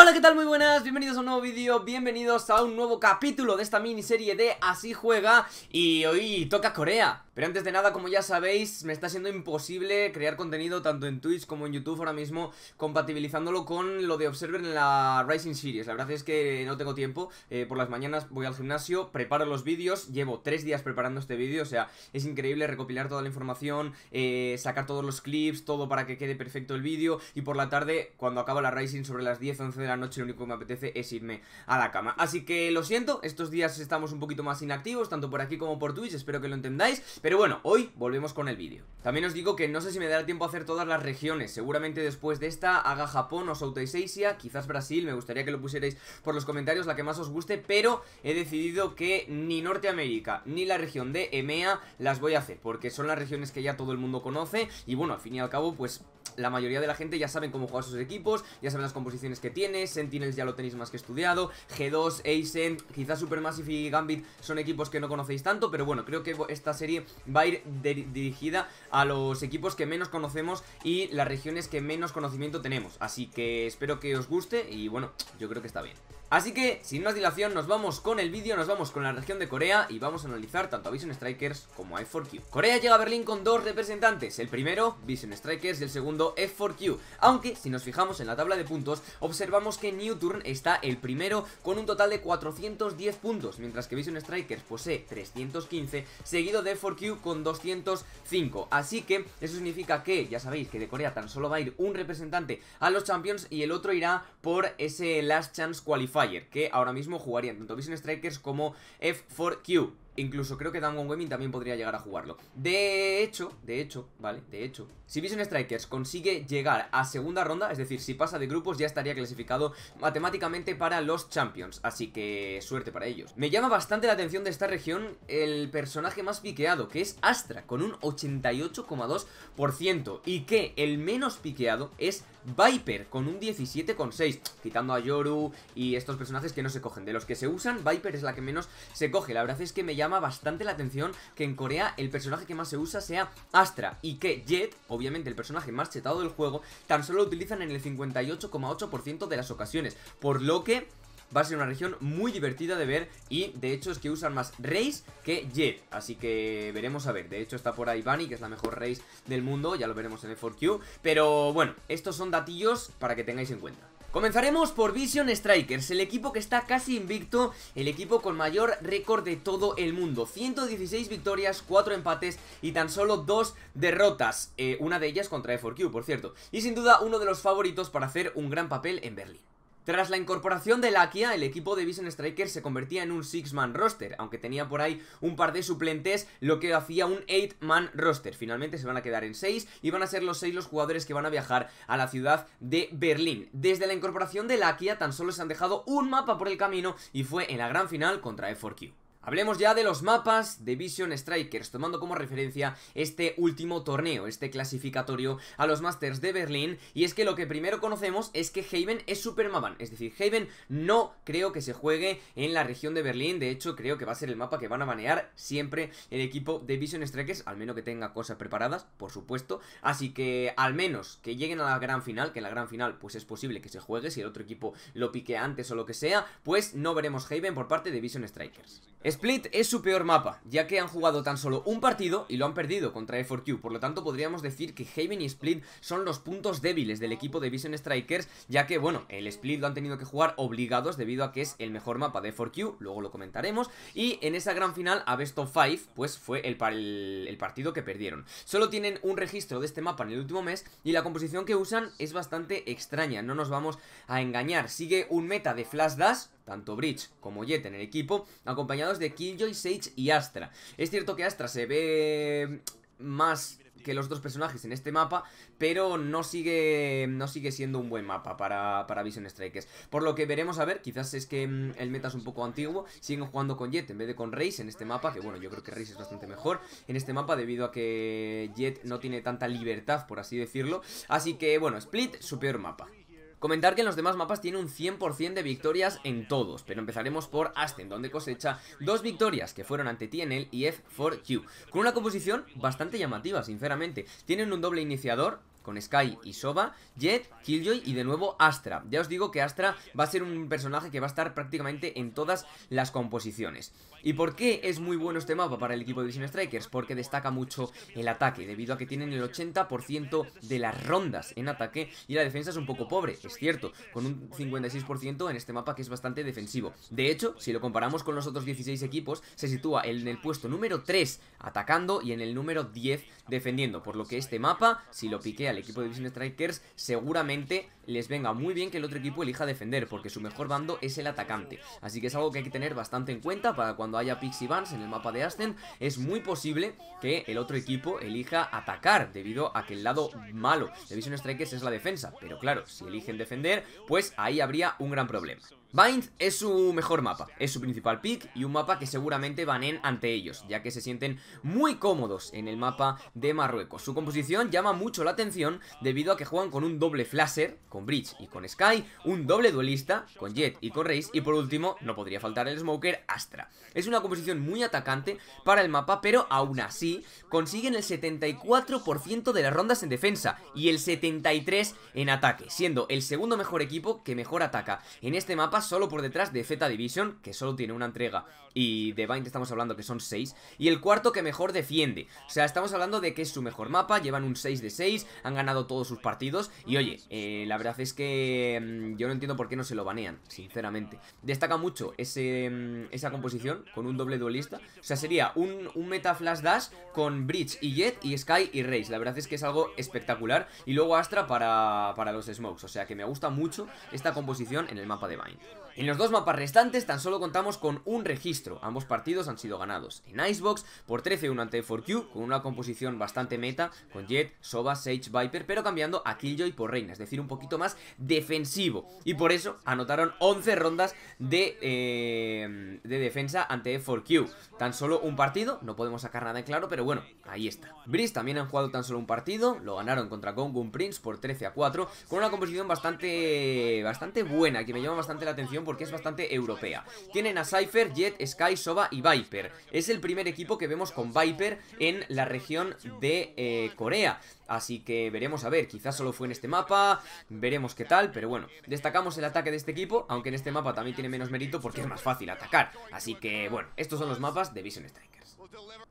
Hola, ¿qué tal? Muy buenas, bienvenidos a un nuevo vídeo, bienvenidos a un nuevo capítulo de esta miniserie de Así Juega Y hoy toca Corea Pero antes de nada, como ya sabéis, me está siendo imposible crear contenido tanto en Twitch como en YouTube ahora mismo Compatibilizándolo con lo de Observer en la Rising Series La verdad es que no tengo tiempo, eh, por las mañanas voy al gimnasio, preparo los vídeos Llevo tres días preparando este vídeo, o sea, es increíble recopilar toda la información eh, Sacar todos los clips, todo para que quede perfecto el vídeo Y por la tarde, cuando acaba la Rising sobre las 10, 11 de la noche lo único que me apetece es irme a la cama. Así que lo siento, estos días estamos un poquito más inactivos, tanto por aquí como por Twitch, espero que lo entendáis. Pero bueno, hoy volvemos con el vídeo. También os digo que no sé si me dará tiempo a hacer todas las regiones, seguramente después de esta haga Japón o Southeast Asia, quizás Brasil, me gustaría que lo pusierais por los comentarios, la que más os guste, pero he decidido que ni Norteamérica ni la región de EMEA las voy a hacer, porque son las regiones que ya todo el mundo conoce y bueno, al fin y al cabo, pues la mayoría de la gente ya saben cómo jugar sus equipos, ya saben las composiciones que tiene, Sentinels ya lo tenéis más que estudiado, G2, Aizen, quizás Supermassive y Gambit son equipos que no conocéis tanto, pero bueno, creo que esta serie va a ir dirigida a los equipos que menos conocemos y las regiones que menos conocimiento tenemos, así que espero que os guste y bueno, yo creo que está bien. Así que, sin más dilación, nos vamos con el vídeo, nos vamos con la región de Corea y vamos a analizar tanto a Vision Strikers como a F4Q. Corea llega a Berlín con dos representantes, el primero Vision Strikers y el segundo F4Q, aunque si nos fijamos en la tabla de puntos, observamos que Newturn está el primero con un total de 410 puntos, mientras que Vision Strikers posee 315, seguido de F4Q con 205. Así que, eso significa que, ya sabéis que de Corea tan solo va a ir un representante a los Champions y el otro irá por ese Last Chance Qualifier que ahora mismo jugarían tanto Vision Strikers como F4Q. Incluso creo que Damwon Weming también podría llegar a jugarlo. De hecho, de hecho, ¿vale? De hecho, si Vision Strikers consigue llegar a segunda ronda, es decir, si pasa de grupos, ya estaría clasificado matemáticamente para los Champions. Así que suerte para ellos. Me llama bastante la atención de esta región el personaje más piqueado, que es Astra, con un 88,2%. Y que el menos piqueado es Viper, con un 17,6%. Quitando a Yoru y estos personajes que no se cogen. De los que se usan, Viper es la que menos se coge. La verdad es que me llama bastante la atención que en Corea el personaje que más se usa sea Astra y que Jet, obviamente el personaje más chetado del juego, tan solo lo utilizan en el 58,8% de las ocasiones, por lo que va a ser una región muy divertida de ver y de hecho es que usan más Race que Jet, así que veremos a ver, de hecho está por ahí Bunny que es la mejor Race del mundo, ya lo veremos en el 4Q, pero bueno, estos son datillos para que tengáis en cuenta. Comenzaremos por Vision Strikers, el equipo que está casi invicto, el equipo con mayor récord de todo el mundo. 116 victorias, 4 empates y tan solo 2 derrotas, eh, una de ellas contra F4Q, por cierto. Y sin duda uno de los favoritos para hacer un gran papel en Berlín. Tras la incorporación de Lakia, el equipo de Vision Strikers se convertía en un six-man roster, aunque tenía por ahí un par de suplentes, lo que hacía un 8 man roster. Finalmente se van a quedar en seis y van a ser los seis los jugadores que van a viajar a la ciudad de Berlín. Desde la incorporación de Lakia tan solo se han dejado un mapa por el camino y fue en la gran final contra F4Q. Hablemos ya de los mapas de Vision Strikers, tomando como referencia este último torneo, este clasificatorio a los Masters de Berlín, y es que lo que primero conocemos es que Haven es Supermaban, es decir, Haven no creo que se juegue en la región de Berlín, de hecho creo que va a ser el mapa que van a banear siempre el equipo de Vision Strikers, al menos que tenga cosas preparadas, por supuesto, así que al menos que lleguen a la gran final, que en la gran final pues es posible que se juegue, si el otro equipo lo pique antes o lo que sea, pues no veremos Haven por parte de Vision Strikers. Split es su peor mapa, ya que han jugado tan solo un partido y lo han perdido contra f 4 q por lo tanto podríamos decir que Haven y Split son los puntos débiles del equipo de Vision Strikers, ya que, bueno, el Split lo han tenido que jugar obligados debido a que es el mejor mapa de f 4 q luego lo comentaremos, y en esa gran final a Best of Five, pues fue el, el partido que perdieron. Solo tienen un registro de este mapa en el último mes y la composición que usan es bastante extraña, no nos vamos a engañar. Sigue un meta de Flash Dash, tanto Bridge como Jet en el equipo, acompañados de Killjoy, Sage y Astra. Es cierto que Astra se ve más que los otros personajes en este mapa, pero no sigue, no sigue siendo un buen mapa para, para Vision Strikers. Por lo que veremos a ver, quizás es que mm, el meta es un poco antiguo, siguen jugando con Jet en vez de con Raze en este mapa, que bueno, yo creo que Raze es bastante mejor en este mapa debido a que Jet no tiene tanta libertad, por así decirlo. Así que bueno, Split, su peor mapa. Comentar que en los demás mapas tiene un 100% de victorias en todos, pero empezaremos por Asten, donde cosecha dos victorias que fueron ante TNL y F4Q, con una composición bastante llamativa, sinceramente. Tienen un doble iniciador, con Sky y Soba, Jet, Killjoy y de nuevo Astra. Ya os digo que Astra va a ser un personaje que va a estar prácticamente en todas las composiciones. ¿Y por qué es muy bueno este mapa para el equipo de Vision Strikers? Porque destaca mucho el ataque, debido a que tienen el 80% de las rondas en ataque y la defensa es un poco pobre, es cierto, con un 56% en este mapa que es bastante defensivo. De hecho, si lo comparamos con los otros 16 equipos, se sitúa en el puesto número 3 atacando y en el número 10 defendiendo, por lo que este mapa, si lo piquea al equipo de Vision Strikers, seguramente les venga muy bien que el otro equipo elija defender, porque su mejor bando es el atacante. Así que es algo que hay que tener bastante en cuenta para cuando haya Pixie y bans en el mapa de Aston, Es muy posible que el otro equipo elija atacar, debido a que el lado malo de Vision Strikers es la defensa. Pero claro, si eligen defender, pues ahí habría un gran problema. Bind es su mejor mapa, es su principal pick y un mapa que seguramente van en ante ellos, ya que se sienten muy cómodos en el mapa de Marruecos. Su composición llama mucho la atención debido a que juegan con un doble flasher, con Bridge y con Sky, un doble duelista, con Jet y con Reis, y por último, no podría faltar el Smoker Astra. Es una composición muy atacante para el mapa, pero aún así consiguen el 74% de las rondas en defensa y el 73% en ataque, siendo el segundo mejor equipo que mejor ataca en este mapa solo por detrás de Z Division, que solo tiene una entrega, y de Bind estamos hablando que son 6, y el cuarto que mejor defiende. O sea, estamos hablando de que es su mejor mapa, llevan un 6 de 6, han ganado todos sus partidos, y oye, eh, la verdad es que mm, yo no entiendo por qué no se lo banean, sinceramente. Destaca mucho ese, mm, esa composición con un doble duelista, o sea, sería un, meta flash dash con Bridge y Jet y Sky y Race. la verdad es que es algo espectacular, y luego Astra para, para los smokes, o sea que me gusta mucho esta composición en el mapa de Bind. En los dos mapas restantes tan solo contamos con un registro, ambos partidos han sido ganados. En Icebox por 13-1 ante 4Q, con una composición bastante meta, con Jet, Soba, Sage, Viper, pero cambiando a Killjoy por Reina, es decir, un poquito más defensivo. Y por eso anotaron 11 rondas eh, de, defensa ante F4Q. Tan solo un partido, no podemos sacar nada en claro, pero bueno, ahí está. Breeze también han jugado tan solo un partido, lo ganaron contra Gongun Prince por 13 a 4, con una composición bastante, bastante buena, que me llama bastante la atención porque es bastante europea. Tienen a Cypher, Jet, Sky, Soba y Viper. Es el primer equipo que vemos con Viper en la región de eh, Corea. Así que veremos a ver, quizás solo fue en este mapa, veremos qué tal, pero bueno, destacamos el ataque de este equipo, aunque en este mapa también tiene menos mérito porque es más fácil atacar. Así que bueno, estos son los mapas de Vision Strikers.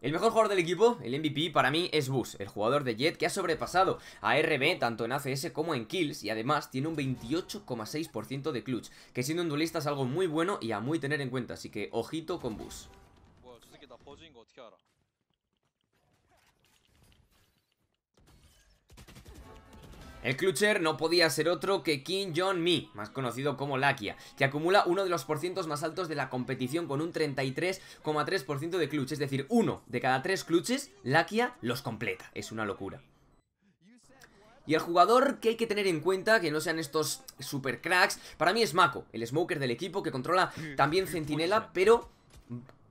El mejor jugador del equipo, el MVP, para mí es Bus, el jugador de Jet que ha sobrepasado a RB tanto en ACS como en kills y además tiene un 28,6% de clutch, que siendo un duelista es algo muy bueno y a muy tener en cuenta, así que ojito con Bus. El clutcher no podía ser otro que Kim Jong-mi, más conocido como Lakia, que acumula uno de los porcientos más altos de la competición con un 33,3% de clutch, es decir, uno de cada tres clutches, Lakia los completa. Es una locura. Y el jugador que hay que tener en cuenta, que no sean estos super cracks, para mí es Mako, el smoker del equipo que controla también Centinela, pero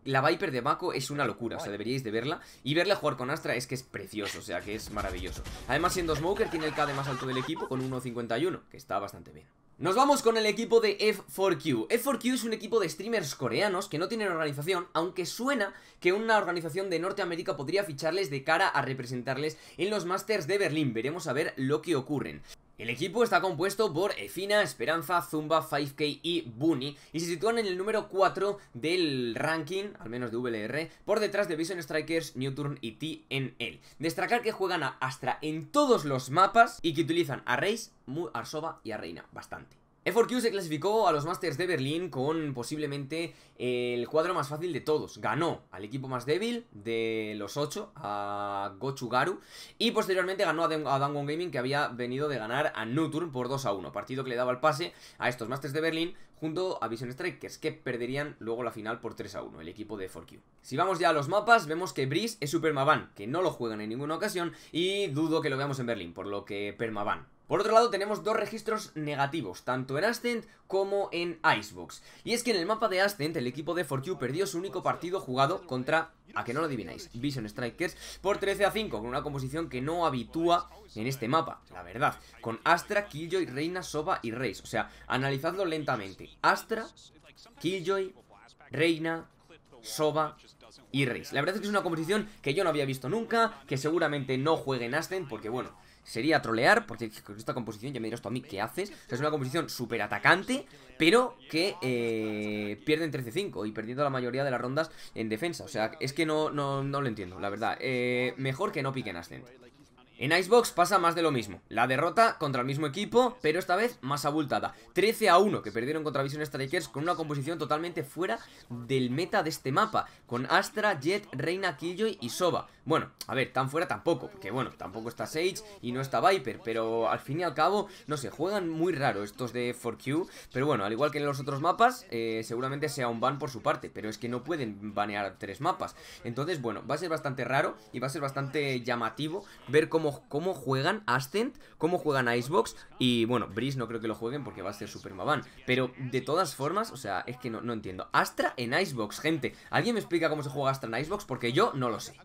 la Viper de Mako es una locura, o sea, deberíais de verla. Y verla jugar con Astra es que es precioso, o sea, que es maravilloso. Además, siendo Smoker, tiene el KD más alto del equipo con 1.51, que está bastante bien. Nos vamos con el equipo de F4Q. F4Q es un equipo de streamers coreanos que no tienen organización, aunque suena que una organización de Norteamérica podría ficharles de cara a representarles en los Masters de Berlín. Veremos a ver lo que ocurren. El equipo está compuesto por Efina, Esperanza, Zumba, 5K y Bunny y se sitúan en el número 4 del ranking, al menos de VLR, por detrás de Vision Strikers, Newturn y TNL. Destacar que juegan a Astra en todos los mapas y que utilizan a Reis, Arsoba y a Reina, bastante. F4Q se clasificó a los Masters de Berlín con posiblemente eh, el cuadro más fácil de todos. Ganó al equipo más débil de los 8, a Gochugaru, y posteriormente ganó a, Dangon Gaming que había venido de ganar a Nuturn por 2 a 1, partido que le daba el pase a estos Masters de Berlín junto a Vision Strikers, que perderían luego la final por 3 a 1, el equipo de 4Q. Si vamos ya a los mapas, vemos que Breeze es su que no lo juegan en ninguna ocasión, y dudo que lo veamos en Berlín, por lo que Permaban. Por otro lado tenemos dos registros negativos, tanto en Ascent como en Icebox. Y es que en el mapa de Ascent el equipo de 4Q perdió su único partido jugado contra, a que no lo adivináis, Vision Strikers por 13 a 5, con una composición que no habitúa en este mapa, la verdad. Con Astra, Killjoy, Reina, Soba y Reis. O sea, analizadlo lentamente. Astra, Killjoy, Reina, Soba y Reis. La verdad es que es una composición que yo no había visto nunca, que seguramente no juegue en Ascent porque bueno sería trolear, porque con esta composición ya me dirás tú a mí qué haces. es una composición súper atacante, pero que eh, pierden 13-5 y perdiendo la mayoría de las rondas en defensa. O sea, es que no, no, no lo entiendo, la verdad. Eh, mejor que no piquen Ascent. En Icebox pasa más de lo mismo, la derrota contra el mismo equipo, pero esta vez más abultada 13 a 1 que perdieron contra Vision Strikers con una composición totalmente fuera del meta de este mapa Con Astra, Jet, Reina, Killjoy y Soba bueno, a ver, tan fuera tampoco, porque bueno, tampoco está Sage y no está Viper, pero al fin y al cabo, no sé, juegan muy raro estos de 4Q, pero bueno, al igual que en los otros mapas, eh, seguramente sea un ban por su parte, pero es que no pueden banear tres mapas, entonces bueno, va a ser bastante raro y va a ser bastante llamativo ver cómo, cómo juegan Ascent, cómo juegan Icebox y bueno, Breeze no creo que lo jueguen porque va a ser super maban, pero de todas formas, o sea, es que no, no entiendo, Astra en Icebox, gente, ¿alguien me explica cómo se juega Astra en Icebox? Porque yo no lo sé.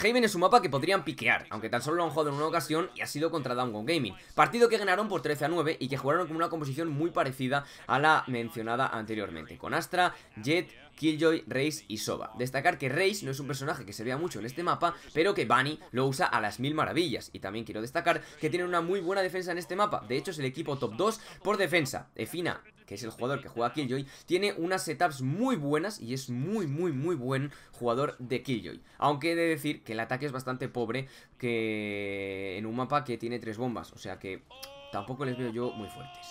Haven es un mapa que podrían piquear, aunque tan solo lo han jugado en una ocasión y ha sido contra DownGone Gaming. Partido que ganaron por 13 a 9 y que jugaron con una composición muy parecida a la mencionada anteriormente, con Astra, Jet, Killjoy, Reyes y Soba. Destacar que Reis no es un personaje que se vea mucho en este mapa, pero que Bunny lo usa a las mil maravillas. Y también quiero destacar que tiene una muy buena defensa en este mapa. De hecho, es el equipo top 2 por defensa. Efina que es el jugador que juega Killjoy, tiene unas setups muy buenas y es muy, muy, muy buen jugador de Killjoy. Aunque he de decir que el ataque es bastante pobre que en un mapa que tiene tres bombas, o sea que tampoco les veo yo muy fuertes.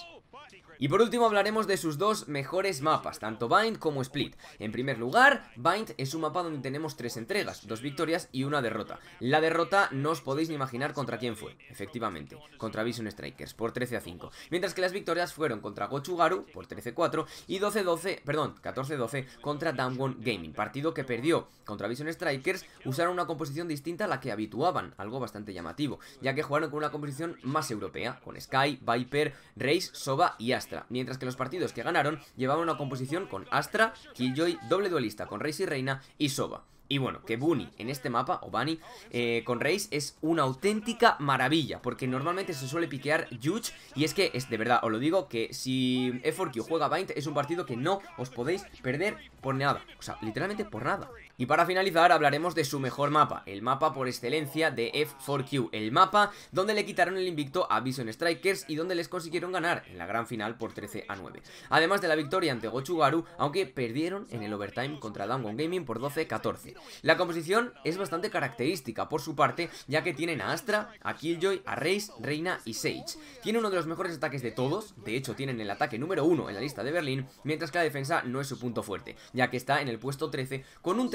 Y por último hablaremos de sus dos mejores mapas, tanto Bind como Split. En primer lugar, Bind es un mapa donde tenemos tres entregas, dos victorias y una derrota. La derrota no os podéis ni imaginar contra quién fue, efectivamente, contra Vision Strikers, por 13 a 5. Mientras que las victorias fueron contra Gochugaru, por 13 a 4, y 12 12, perdón, 14 12 contra Damwon Gaming, partido que perdió contra Vision Strikers, usaron una composición distinta a la que habituaban, algo bastante llamativo, ya que jugaron con una composición más europea, con Sky, Viper, Race, Soba y hasta mientras que los partidos que ganaron llevaban una composición con Astra, Killjoy, doble duelista con Reis y Reina y Soba. Y bueno, que Bunny en este mapa, o Bunny, eh, con Reis es una auténtica maravilla, porque normalmente se suele piquear Juge y es que, es de verdad, os lo digo, que si F4Q juega Bind es un partido que no os podéis perder por nada, o sea, literalmente por nada. Y para finalizar hablaremos de su mejor mapa, el mapa por excelencia de F4Q, el mapa donde le quitaron el invicto a Vision Strikers y donde les consiguieron ganar en la gran final por 13 a 9. Además de la victoria ante Gochugaru, aunque perdieron en el overtime contra Dangon Gaming por 12-14. La composición es bastante característica por su parte, ya que tienen a Astra, a Killjoy, a Reis, Reina y Sage. Tiene uno de los mejores ataques de todos, de hecho tienen el ataque número 1 en la lista de Berlín, mientras que la defensa no es su punto fuerte, ya que está en el puesto 13 con un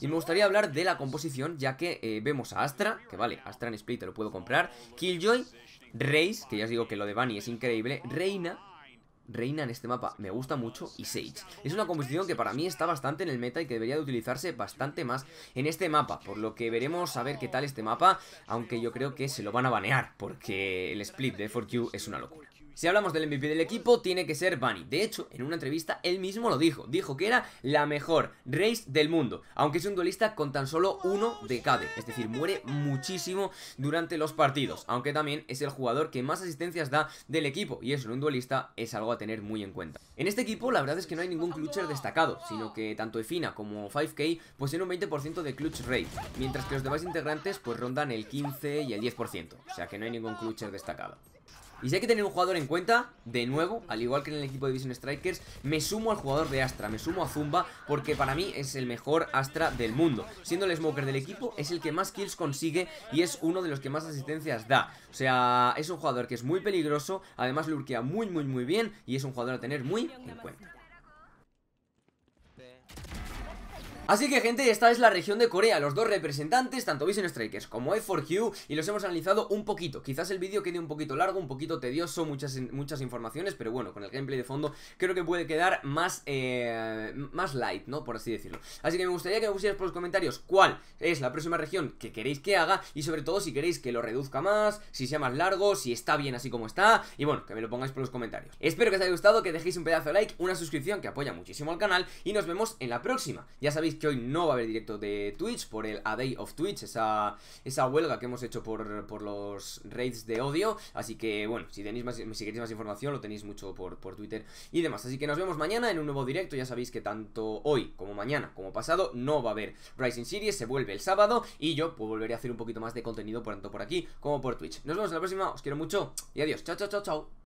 y me gustaría hablar de la composición, ya que eh, vemos a Astra, que vale, Astra en Split lo puedo comprar, Killjoy, Reis, que ya os digo que lo de Bunny es increíble, Reina, Reina en este mapa me gusta mucho y Sage. Es una composición que para mí está bastante en el meta y que debería de utilizarse bastante más en este mapa, por lo que veremos a ver qué tal este mapa, aunque yo creo que se lo van a banear, porque el split de 4Q es una locura. Si hablamos del MVP del equipo, tiene que ser Bunny. De hecho, en una entrevista él mismo lo dijo. Dijo que era la mejor race del mundo, aunque es un duelista con tan solo uno de cada Es decir, muere muchísimo durante los partidos, aunque también es el jugador que más asistencias da del equipo. Y eso en un duelista es algo a tener muy en cuenta. En este equipo, la verdad es que no hay ningún clutcher destacado, sino que tanto Efina como 5K poseen pues un 20% de clutch rate, mientras que los demás integrantes pues rondan el 15 y el 10%. O sea que no hay ningún clutcher destacado. Y si hay que tener un jugador en cuenta, de nuevo, al igual que en el equipo de Vision Strikers, me sumo al jugador de Astra, me sumo a Zumba, porque para mí es el mejor Astra del mundo. Siendo el smoker del equipo, es el que más kills consigue y es uno de los que más asistencias da. O sea, es un jugador que es muy peligroso, además lurkea muy, muy, muy bien y es un jugador a tener muy en cuenta. Así que gente, esta es la región de Corea, los dos representantes, tanto Vision Strikers como e F4Q, y los hemos analizado un poquito. Quizás el vídeo quede un poquito largo, un poquito tedioso, muchas, muchas informaciones, pero bueno, con el gameplay de fondo creo que puede quedar más, eh, más light, ¿no? Por así decirlo. Así que me gustaría que me pusieras por los comentarios cuál es la próxima región que queréis que haga y sobre todo si queréis que lo reduzca más, si sea más largo, si está bien así como está, y bueno, que me lo pongáis por los comentarios. Espero que os haya gustado, que dejéis un pedazo de like, una suscripción que apoya muchísimo al canal y nos vemos en la próxima. Ya sabéis que hoy no va a haber directo de Twitch por el A Day of Twitch, esa, esa huelga que hemos hecho por, los raids de odio. Así que, bueno, si, tenéis más, queréis más información, lo tenéis mucho por, por Twitter y demás. Así que nos vemos mañana en un nuevo directo. Ya sabéis que tanto hoy como mañana como pasado no va a haber Rising Series, se vuelve el sábado y yo pues, volveré a hacer un poquito más de contenido tanto por aquí como por Twitch. Nos vemos en la próxima, os quiero mucho y adiós. Chao, chao, chao, chao.